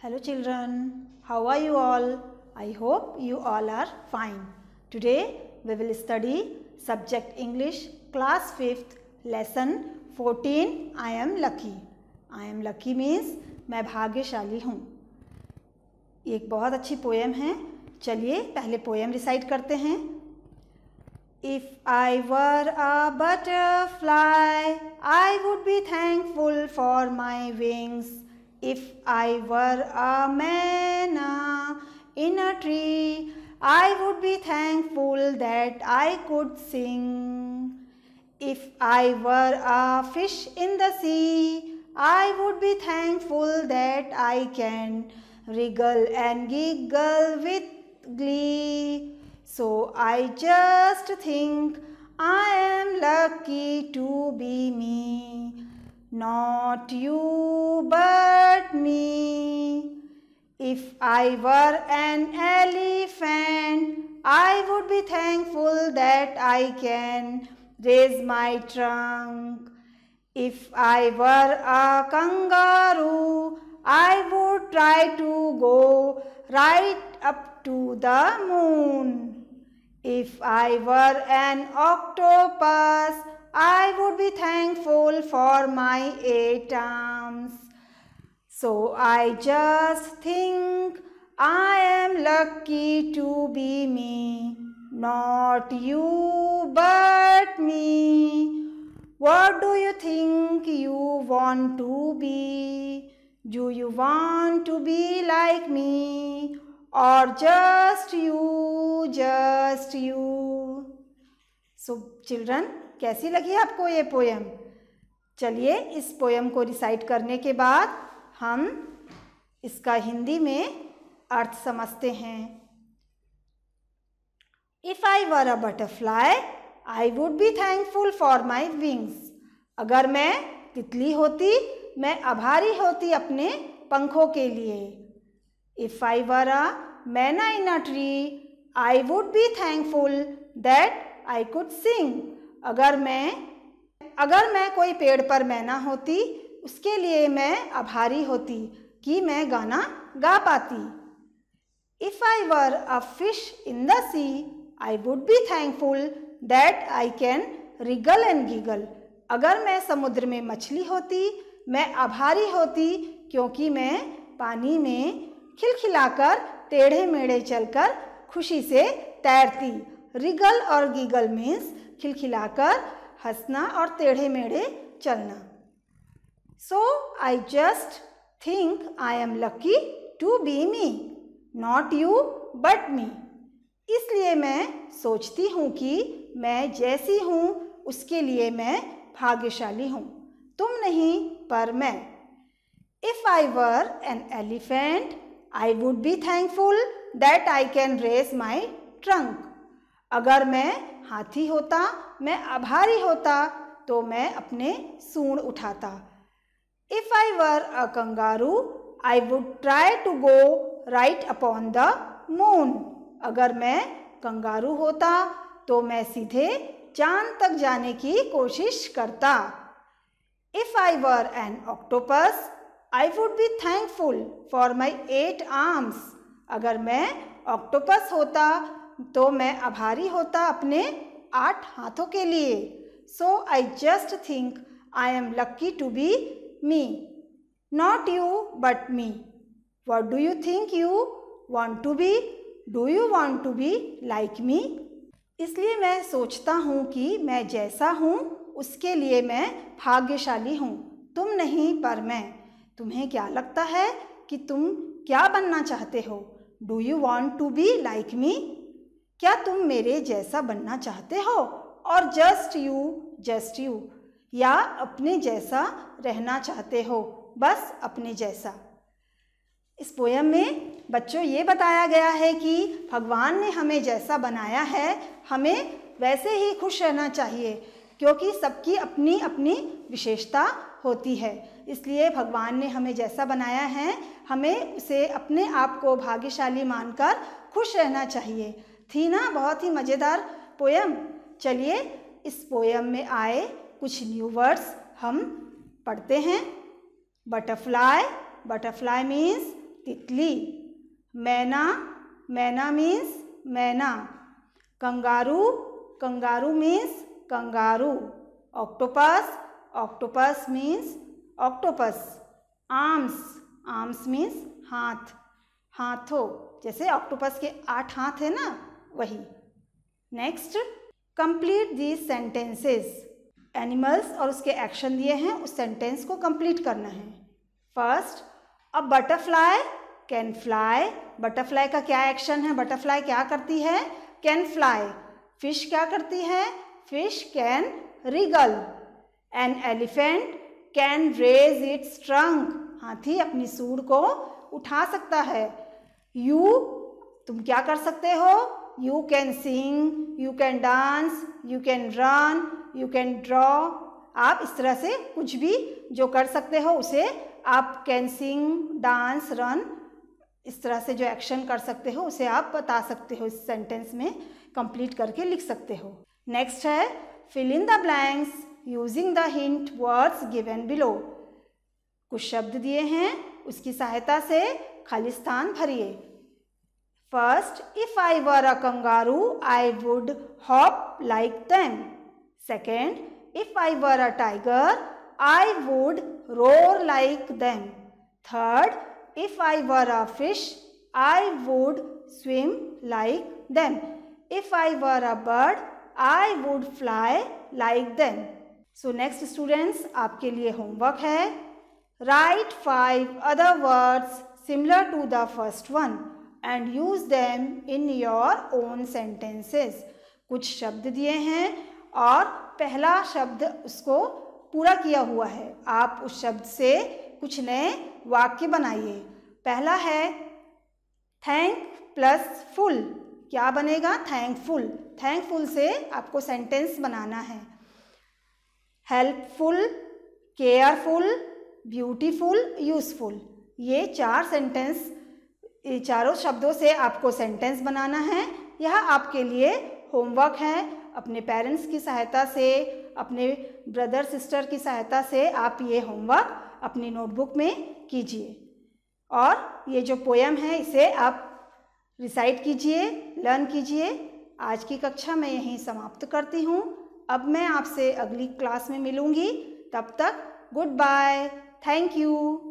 Hello children, how are you all? I hope you all are fine. Today we will study subject English class 5th lesson 14 I am lucky. I am lucky means मैं भाग्यशाली हूँ एक बहुत अच्छी poem है चलिए पहले poem recite करते हैं If I were a butterfly, I would be thankful for my wings. If I were a manna uh, in a tree, I would be thankful that I could sing. If I were a fish in the sea, I would be thankful that I can wriggle and giggle with glee. So I just think I am lucky to be me not you but me. If I were an elephant, I would be thankful that I can raise my trunk. If I were a kangaroo, I would try to go right up to the moon. If I were an octopus, I would be thankful for my eight arms. So I just think I am lucky to be me. Not you, but me. What do you think you want to be? Do you want to be like me? Or just you, just you? So children, कैसी लगी आपको ये poem चलिए इस poem को recite करने के बाद हम इसका हिंदी में अर्थ समझते हैं if I were a butterfly I would be thankful for my wings अगर मैं तितली होती मैं आभारी होती अपने पंखों के लिए if I were a myna in a tree I would be thankful that I could sing अगर मैं अगर मैं कोई पेड़ पर मैना होती उसके लिए मैं आभारी होती कि मैं गाना गा पाती if I were a fish in the sea I would be thankful that I can wriggle and giggle अगर मैं समुद्र में मछली होती मैं आभारी होती क्योंकि मैं पानी में खिलखिलाकर टेढ़े मेढ़े चलकर खुशी से तैरती रिगल और गीगल मीन्स खिलखिलाकर हंसना और टेढ़े मेढ़े चलना so I just think I am lucky to be me not you but me इसलिए मैं सोचती हूँ कि मैं जैसी हूँ उसके लिए मैं भाग्यशाली हूँ तुम नहीं पर मैं if I were an elephant I would be thankful that I can raise my trunk अगर मैं हाथी होता मैं आभारी होता तो मैं अपने सूंड उठाता if I were a kangaroo I would try to go right upon the moon अगर मैं कंगारू होता तो मैं सीधे चांद तक जाने की कोशिश करता if I were an octopus I would be thankful for my eight arms अगर मैं ऑक्टोपस होता तो मैं आभारी होता अपने आठ हाथों के लिए so I just think I am lucky to be me not you but me what do you think you want to be do you want to be like me इसलिए मैं सोचता हूँ कि मैं जैसा हूँ उसके लिए मैं भाग्यशाली हूँ तुम नहीं पर मैं तुम्हें क्या लगता है कि तुम क्या बनना चाहते हो do you want to be like me क्या तुम मेरे जैसा बनना चाहते हो और जस्ट यू जस्ट यू या अपने जैसा रहना चाहते हो बस अपने जैसा इस पोयम में बच्चों ये बताया गया है कि भगवान ने हमें जैसा बनाया है हमें वैसे ही खुश रहना चाहिए क्योंकि सबकी अपनी अपनी विशेषता होती है इसलिए भगवान ने हमें जैसा बनाया है हमें उसे अपने आप को भाग्यशाली मानकर खुश रहना चाहिए थी ना बहुत ही मज़ेदार पोयम चलिए इस पोयम में आए कुछ न्यू वर्ड्स हम पढ़ते हैं बटरफ्लाई बटरफ्लाई मीन्स तितली मैना myna means myna kangaroo kangaroo means kangaroo octopus octopus means octopus arms arms means हाथ हाथों जैसे ऑक्टोपस के आठ हाथ है ना वही next complete these sentences animals और उसके एक्शन दिए हैं उस सेंटेंस को कंप्लीट करना है first a butterfly can fly butterfly का क्या एक्शन है बटरफ्लाई क्या करती है कैन फ्लाई फिश क्या करती है fish can wriggle an elephant can raise its trunk हाथी अपनी सूर को उठा सकता है यू तुम क्या कर सकते हो you can sing, you can dance, you can run, you can draw. आप इस तरह से कुछ भी जो कर सकते हो उसे आप कैन सिंग डांस रन इस तरह से जो एक्शन कर सकते हो उसे आप बता सकते हो इस सेंटेंस में कंप्लीट करके लिख सकते हो नेक्स्ट है fill in the blanks using the hint words given below कुछ शब्द दिए हैं उसकी सहायता से खाली स्थान भरिए First, if I were a kangaroo, I would hop like them. Second, if I were a tiger, I would roar like them. Third, if I were a fish, I would swim like them. If I were a bird, I would fly like them. So next students, आपके लिए homework है. Write five other words similar to the first one. And use them in your own sentences कुछ शब्द दिए हैं और पहला शब्द उसको पूरा किया हुआ है आप उस शब्द से कुछ नए वाक्य बनाइए पहला है थैंक प्लस फुल क्या बनेगा थैंकफुल थैंकफुल से आपको सेंटेंस बनाना है हेल्पफुल केयरफुल ब्यूटीफुल यूज़फुल ये चार सेंटेंस चारों शब्दों से आपको सेंटेंस बनाना है यह आपके लिए होमवर्क है अपने पेरेंट्स की सहायता से अपने ब्रदर सिस्टर की सहायता से आप ये होमवर्क अपनी नोटबुक में कीजिए और ये जो पोएम है इसे आप रिसाइट कीजिए लर्न कीजिए आज की कक्षा मैं यहीं समाप्त करती हूँ अब मैं आपसे अगली क्लास में मिलूँगी तब तक गुड बाय थैंक यू